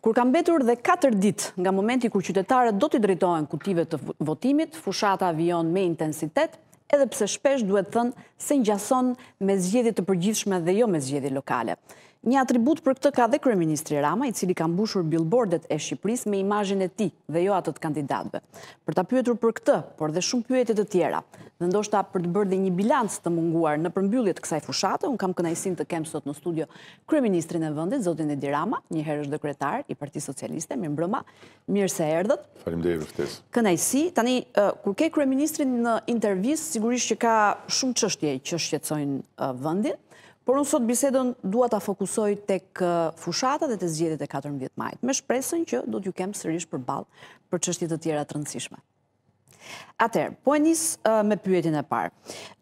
Kur kam betur dhe 4 dit nga momenti kur qytetarët do t'i drejtojnë kutive të votimit, fushata avion me intensitet, edhe pse shpesh duhet thënë se njason me zgjedi të përgjithshme dhe jo me zgjedi lokale. Një atribut për këtë ka dhe Kryeministri Rama, i cili ka mbushur billboardet e Shqipëris me imajin e ti dhe jo atët kandidatve. Për ta pyetur për këtë, por dhe shumë pyetit të tjera, dhe ndoshta për të bërdi një bilans të munguar në përmbyllit kësaj fushate, unë kam kënajsin të kemë sot në studio Kryeministri e vëndit, Zotin Edi Rama, një herë është dëkretar i Parti Socialiste, mirë mbrëma, mirë se erdhët. Falim dhe i vëftes. Kënajsi, tani, kur ke Kryeministri në intervjis, sigurisht që ka shumë qështje që shqetsojnë vëndin, Por unë sot bisedën dua ta fokusoj tek fushata dhe të zgjedit e 14 majtë, me shpresën që do t'ju kemë sërish për balë për qështit të tjera të rëndësishme. Atër, po e njësë me pyetin e parë.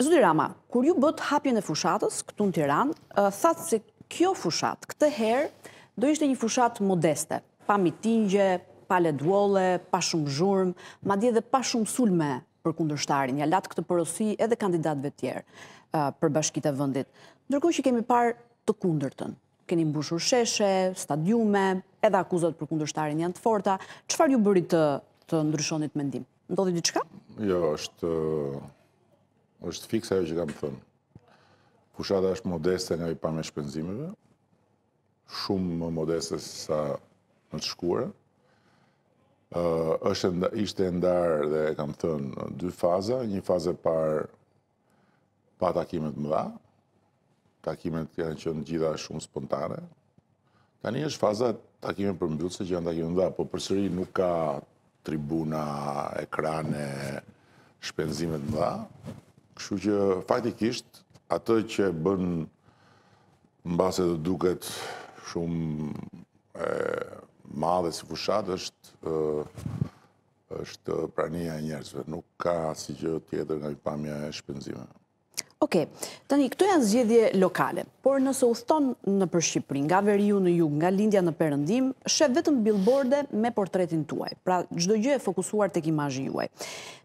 Zudi Rama, kur ju bët hapjen e fushatës këtu në Tiran, thatë se kjo fushat, këtë herë, do ishte një fushat modeste, pa mitingje, pa leduole, pa shumë zhurmë, ma dje dhe pa shumë sulme për kundërshtarin, ja latë këtë porosi edhe kandidatëve tjerë uh, për bashkit e vëndit. Ndërkohë që kemi parë të kundër tënë, keni mbushur sheshe, stadiume, edhe akuzat për kundërshtarin janë të forta, qëfar ju bërit të ndryshonit mendim? Ndodhi diqka? Jo, është është fiksa e që kam thënë. Pushada është modeste nga i pa shpenzimeve, shumë më modeste sa në të shkuarë, është ishte ndarë dhe e kam thënë dy faza, një faze par pa takimet më dha, takimet janë që në gjitha shumë spontane, ka një është faza takimet për mbjullë që janë takimet më dha, po për sëri nuk ka tribuna, ekrane, shpenzimet më dha, këshu që faktikisht atë që bën në base të duket shumë madhe si fushat është është prania e njerëzve. Nuk ka si gjë tjetër nga i pamja e shpenzime. Oke, tani, këto janë zgjedhje lokale, por nëse u thton në për Shqipërin, nga ju në jug, nga lindja në përëndim, shë vetëm billboarde me portretin tuaj, pra gjdo gjë e fokusuar të kimajin juaj.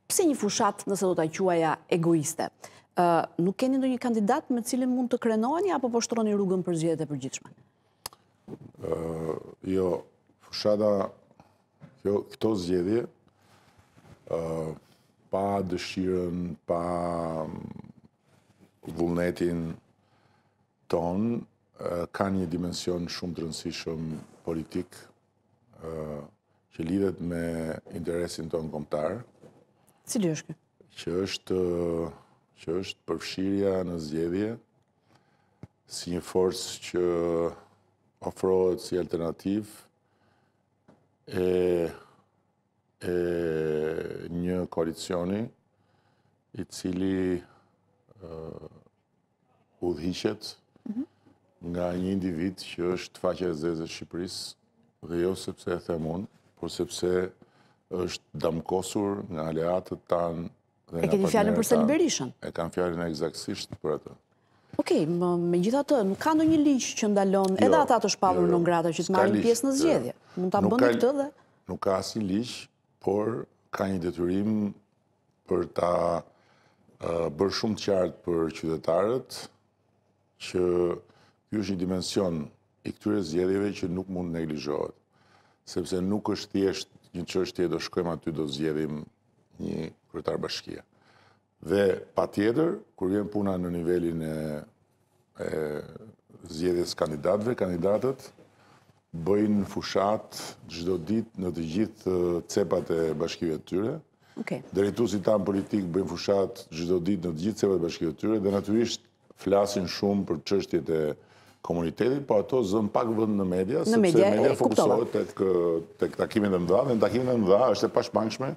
Pse një fushat nëse do të quaja egoiste? nuk keni ndonjë kandidat me cilin mund të krenoni apo poshtroni rrugën për zgjedhje të përgjithshme? jo, fshada këto zgjedhje, pa dëshirën, pa mm, vullnetin ton, ka një dimension shumë të rëndësishëm politik që lidhet me interesin ton komptar. Cili është kërë? Që është, që është përfshirja në zgjedhje si një forës që ofrohet si alternativë e, e një koalicioni i cili uh, udhishet nga një individ që është faqe e zezë Shqipërisë, dhe jo sepse e themon, por sepse është damkosur nga aleatët tanë dhe nga partnerët tanë. E këti fjallën për Selim Berishën? E kam fjallën e egzaksisht për atë. Okej, me gjitha të, nuk ka në një liqë që ndalon, edhe jo, ata të shpavur jo, në jo, ngrata që të marrin pjesë në zgjedhje. Mund të bëndi këtë dhe? Nuk ka asë një liqë, por ka një detyrim për ta bërë shumë qartë për qytetarët që ju është një dimension i këtyre zgjedhjeve që nuk mund neglizhohet. Sepse nuk është tjeshtë një qështje do shkojmë aty do zgjedhim një kërëtar bashkia. Dhe pa tjetër, kur vjen puna në nivelin e zjedhjes kandidatve, kandidatët bëjnë fushat gjithdo dit në të gjithë cepat e bashkive të tyre. Drejtu si tamë politikë bëjnë fushat gjithdo dit në të gjithë cepat e bashkive të tyre dhe naturisht flasin shumë për qështjet e komunitetit, po ato zënë pak vënd në media, sepse media fokusohet të takimin dhe mdha, dhe në takimin dhe mdha është e pashpanshme,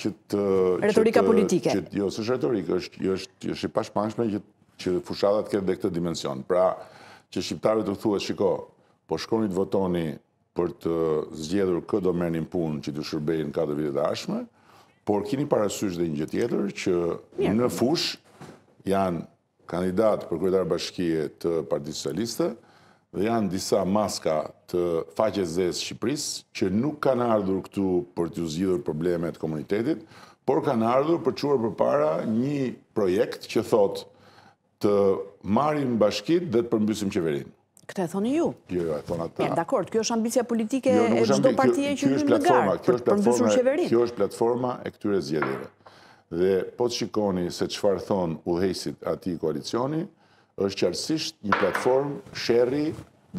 që të... Retorika politike. jo, së shë retorikë, është, është, i pashpanshme që, që fushadat këtë dhe këtë dimension. Pra, që shqiptarët të thua, shiko, po shkonit votoni për të zgjedhur këtë do merë punë që të shërbejnë katë vitet ashme, por kini parasysh dhe një gjë tjetër që në fush janë kandidat për kryetar bashkije të Partisë Socialiste, dhe janë disa maska të faqe zesë Shqipëris, që nuk kanë ardhur këtu për të zhjithur problemet komunitetit, por kanë ardhur për quar për para një projekt që thot të marim bashkit dhe të përmbysim qeverin. Këta e thoni ju? Jo, jo, e thona ta. Mjerë, dakord, kjo është ambicia politike jo, e gjdo partije që një në garë për të përmbysim qeverin. Kjo është platforma e këtyre zjedive. Dhe po të shikoni se qëfar thonë u hejsit ati koalicioni, është qërësisht një platformë shërri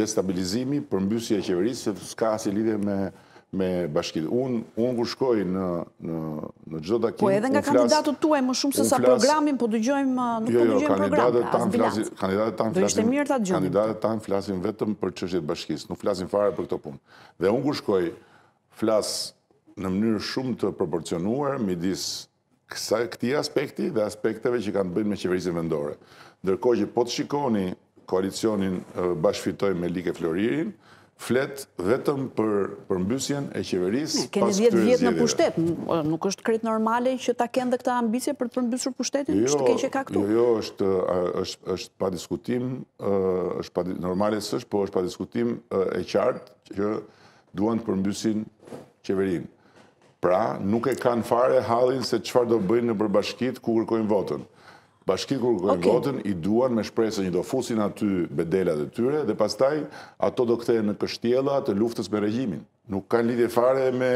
destabilizimi për mbysi e qeverisë, se s'ka asë i lidhje me me bashkitë. Unë un shkoj në në në çdo po, takim. Po edhe nga kandidatët tuaj më shumë se sa programin, po dëgjojmë nuk jo, po jo, dëgjojmë kandidatët tan flasin, kandidatët tan flasin. Kandidatët tan flasin vetëm për çështjet bashkisë, nuk flasin fare për këto punë. Dhe unë kur shkoj flas në mënyrë shumë të proporcionuar midis këti aspekti dhe aspekteve që kanë bëjnë me qeverisin vendore. Ndërko që po të shikoni koalicionin bashkëfitoj me Like Floririn, flet vetëm për përmbysjen e qeveris pas këtë zjedhjeve. Keni 10 vjetë në pushtet, nuk është kretë normale që ta kenë këta ambicje për përmbysur pushtetin, që jo, të që ka këtu? Jo, jo është pa diskutim, është pa normale sështë, po është pa diskutim e qartë që duan të përmbysin qeverinë. Pra, nuk e kanë fare halin se qëfar do bëjnë në përbashkit ku kërkojnë votën. Bashkit ku kërkojnë votën i duan me shpresën i do fusin aty bedelat e tyre dhe pastaj ato do këte në kështjela të luftës me regjimin. Nuk kanë lidhje fare me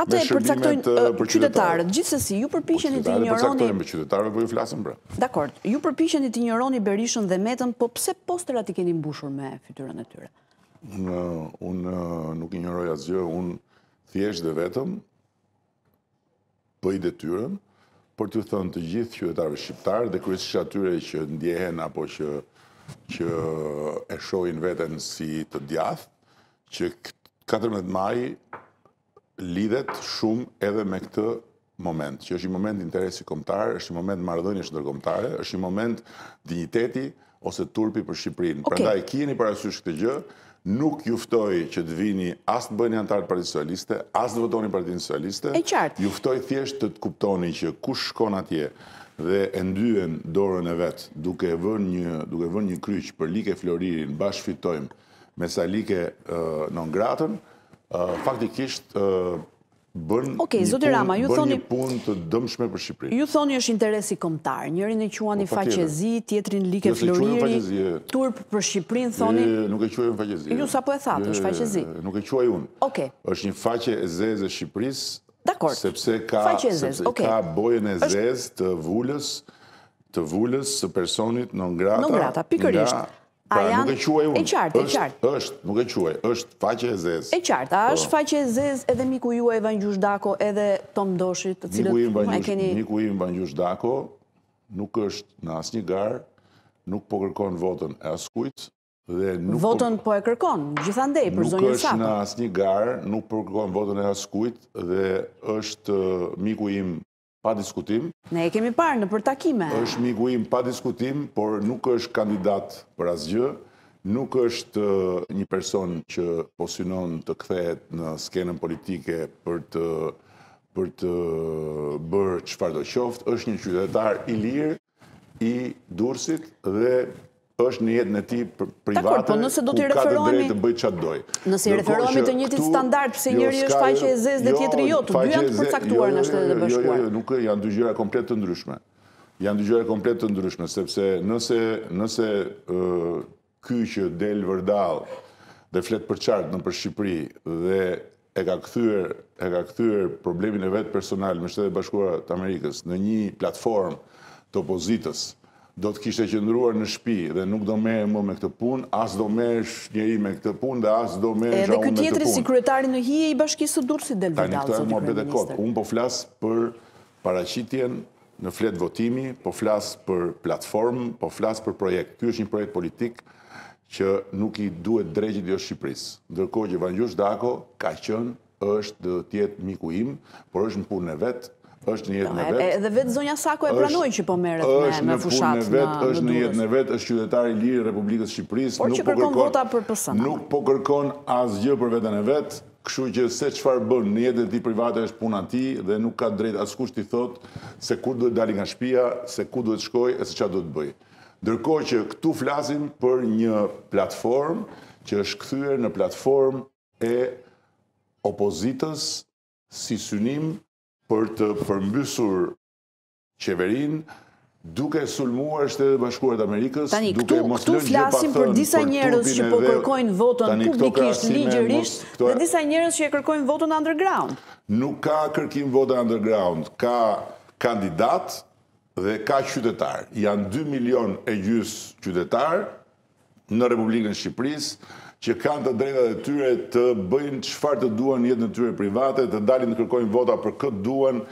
shërbimet për qytetarët. Gjithsesi ju përpiqeni po, të injoroni për qytetarët, po ju flasën, pra. Dakor, ju përpiqeni të injoroni Berishën dhe Metën, po pse posterat i keni mbushur me fytyrën e tyre? Unë un, nuk injoroj asgjë, unë thjesht dhe vetëm bëj po detyrën për të thënë të gjithë qytetarëve shqiptarë dhe që atyre që ndjehen apo që që e shohin veten si të djath, që 14 maj lidhet shumë edhe me këtë moment, që është një moment interesi kombëtar, është një moment marrëdhënies ndërkombëtare, është një moment digniteti ose turpi për Shqiprinë. Okay. Prandaj për parasysh këtë gjë, nuk juftoj që të vini as të bëni antar Partisë Socialiste, as të votoni Partinë Socialiste. Juftoj thjesht të të kuptoni që kush shkon atje dhe e ndyen dorën e vet, duke vënë një duke vënë një kryq për Like Floririn, bash fitojmë me sa Like në ngratën, faktikisht bërë një pun të dëmshme për Shqipërinë. Ju thoni është interesi kombëtar. njërin e qua një po, faqezi, tjetrin like jo, floriri, turp për Shqipërinë, në thoni... Nuk e qua ju faqezi. Ju sa po e thatë, është faqezi. Nuk e qua unë. në. është një faqe e zezë e Shqipërisë, Dakor, sepse ka bojën e zezë të vullës, të vullës së personit në ngrata, në ngrata, pikërisht, Pra, nuk e quaj unë. E qartë, e qartë. Êshtë, nuk e quaj, është faqe e zezë. E qartë, a po. është faqe e zezë edhe miku ju e Van Gjushdako edhe Tom mdoshit të cilët e keni... Miku ju e Van Gjushdako nuk është në asë një garë, nuk po kërkon votën e askujtë, dhe nuk... Po- votën po e kërkon, gjithandej, për zonjë sako. Nuk është në asë një garë, nuk po kërkon votën e askujtë, dhe është miku im pa diskutim. Ne e kemi parë në përtakime. është miguim pa diskutim, por nuk është kandidat për asgjë, nuk është uh, një person që posinon të kthehet në skenën politike për të për të bërë qëfar do qoftë, është një qytetar i lirë, i dursit dhe është një jetë në po ti private, ku ka të drejtë të bëjt qatë dojë. Nëse i referohemi të njëti standart, pëse jo, njëri është faqe e zezë dhe jo, tjetëri jotë, dy janë të përcaktuar jo, në shtetet e bashkuar. Jo, jo, jo, nuk janë dy gjyra komplet të ndryshme. Janë dy gjyra komplet të ndryshme, sepse nëse ky që del vërdal dhe flet për qartë në për Shqipëri dhe e ka këthyër problemin e vetë personal me shtetet e bashkuar të Amerikës në një të opozitës, do të kishte qëndruar në shtëpi dhe nuk do merre më me këtë punë, as do merresh njëri me këtë punë dhe as do merresh me këtë punë. Edhe ky tjetri si kryetari në hije i Bashkisë së Durrësit del Vidal. Tanë këtë më bëte Un po flas për paraqitjen në flet votimi, po flas për platformë, po flas për projekt. Ky është një projekt politik që nuk i duhet drejtit jo Shqipërisë. Ndërkohë që Vangjush Dako ka qenë është të tjetë miku im, por është në punë e vetë, është në jetën e vetë. Edhe vetë zonja Sako e pranoj që po merët me fushat në durës. është në jetën e vetë, është qytetar i lirë Republikës Shqipërisë. Por që po kërkon vota për pësën. Nuk po kërkon asgjë për vetën e vetë, këshu që se qëfar bënë në jetën ti private është puna ti dhe nuk ka drejt askush i thotë se kur duhet dali nga shpia, se ku duhet shkoj e se qa duhet bëj. Dërko që këtu flasim për një platform që është në e opozitës si synim për të përmbysur qeverin, duke sulmuar e bashkuar bashkuarët Amerikës, duke mos lënë gjë thënë për disa njerës që po kërkojnë votën publikisht, ligjërisht, dhe disa njerës që e kërkojnë votën underground. Nuk ka kërkim votën underground, ka kandidat dhe ka qytetar. Janë 2 milion e gjysë qytetar, në Republikën Shqipërisë, që kanë të drejta dhe tyre të bëjnë qëfar të duan jetë në tyre private, të dalin të kërkojnë vota për këtë duan,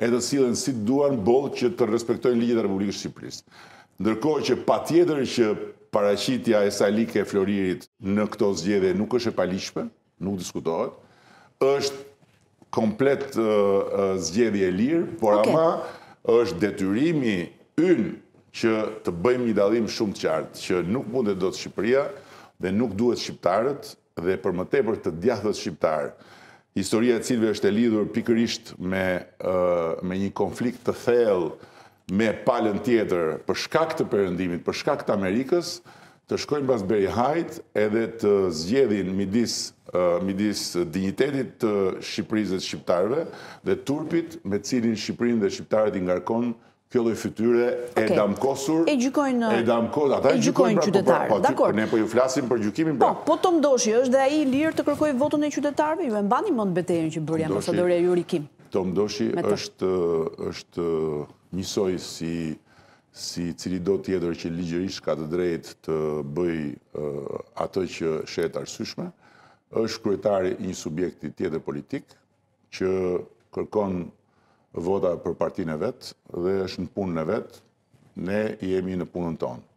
e të silën si duan bolë që të respektojnë ligjet e Republikës Shqipërisë. Ndërkohë që pa tjetër që parashitja e salike e floririt në këto zgjede nuk është e palishme, nuk diskutohet, është komplet zgjedi e lirë, por ama është detyrimi ynë që të bëjmë një dalim shumë të qartë, që nuk mund të do të Shqipëria dhe nuk duhet Shqiptarët dhe për më tepër të djathët Shqiptarë. Historia e cilve është e lidhur pikërisht me, me një konflikt të thellë me palën tjetër për shkak të përëndimit, për shkak të Amerikës, të shkojnë bas Berry Height edhe të zgjedhin midis, midis dignitetit të Shqipërisë Shqiptarëve dhe turpit me cilin Shqipërin dhe Shqiptarët i kjo fytyre e damkosur, e damkosur, ata e gjykojnë pra po, pra, qytetarë, po, dakor, ne po ju flasim për gjykimin, po, pra. po të mdoshi, është dhe i lirë të kërkoj votën e qytetarëve, ju e mbani mund betejen që bërja mësadore e jurikim. Të mdoshi është njësoj si si cili do tjetër që ligjërisht ka të drejt të bëj atë që shetë arsyshme, është kryetari një subjekti tjetër politik që kërkon vota për partinë e vetë dhe është në punën e vetë, ne jemi në punën tonë.